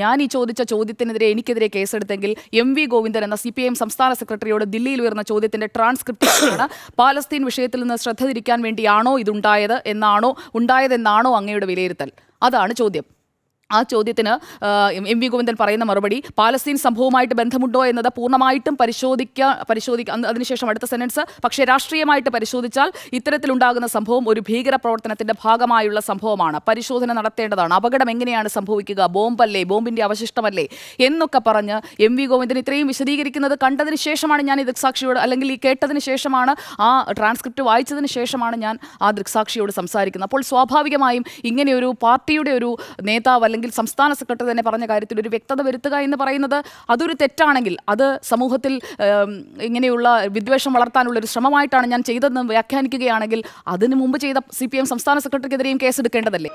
ഞാൻ ഈ ചോദിച്ച ചോദ്യത്തിനെതിരെ എനിക്കെതിരെ കേസെടുത്തെങ്കിൽ എം വി ഗോവിന്ദൻ എന്ന സി പി എം സംസ്ഥാന സെക്രട്ടറിയോട് ദില്ലിയിൽ ഉയർന്ന ചോദ്യത്തിന്റെ ട്രാൻസ്ക്രിപ്റ്റാണ് പാലസ്തീൻ വിഷയത്തിൽ നിന്ന് ശ്രദ്ധ തിരിക്കാൻ വേണ്ടിയാണോ ഇതുണ്ടായത് എന്നാണോ ഉണ്ടായതെന്നാണോ അങ്ങയുടെ വിലയിരുത്തൽ അതാണ് ചോദ്യം ആ ചോദ്യത്തിന് എം വി ഗോവിന്ദൻ പറയുന്ന മറുപടി പാലസ്തീൻ സംഭവവുമായിട്ട് ബന്ധമുണ്ടോ എന്നത് പൂർണ്ണമായിട്ടും പരിശോധിക്കുക പരിശോധിക്കുക അതിനുശേഷം അടുത്ത സെനൻസ് പക്ഷേ രാഷ്ട്രീയമായിട്ട് പരിശോധിച്ചാൽ ഇത്തരത്തിലുണ്ടാകുന്ന സംഭവം ഒരു ഭീകര പ്രവർത്തനത്തിന്റെ ഭാഗമായുള്ള സംഭവമാണ് പരിശോധന നടത്തേണ്ടതാണ് അപകടം എങ്ങനെയാണ് സംഭവിക്കുക ബോംബല്ലേ ബോംബിന്റെ അവശിഷ്ടമല്ലേ എന്നൊക്കെ പറഞ്ഞ് എം വി ഗോവിന്ദൻ ഇത്രയും വിശദീകരിക്കുന്നത് കണ്ടതിന് ശേഷമാണ് ഞാൻ ഈ ദൃക്സാക്ഷിയോട് അല്ലെങ്കിൽ ഈ കേട്ടതിന് ശേഷമാണ് ആ ട്രാൻസ്ക്രിപ്റ്റ് വായിച്ചതിന് ശേഷമാണ് ഞാൻ ആ ദൃക്സാക്ഷിയോട് സംസാരിക്കുന്നത് അപ്പോൾ സ്വാഭാവികമായും ഇങ്ങനെയൊരു പാർട്ടിയുടെ ഒരു നേതാവ് അല്ലെങ്കിൽ സംസ്ഥാന സെക്രട്ടറി തന്നെ പറഞ്ഞ കാര്യത്തിൽ ഒരു വ്യക്തത വരുത്തുക എന്ന് പറയുന്നത് അതൊരു തെറ്റാണെങ്കിൽ അത് സമൂഹത്തിൽ ഇങ്ങനെയുള്ള വിദ്വേഷം വളർത്താനുള്ള ഒരു ശ്രമമായിട്ടാണ് ഞാൻ ചെയ്തതെന്ന് വ്യാഖ്യാനിക്കുകയാണെങ്കിൽ അതിന് മുമ്പ് ചെയ്ത സി സംസ്ഥാന സെക്രട്ടറിക്കെതിരെയും കേസെടുക്കേണ്ടതല്ലേ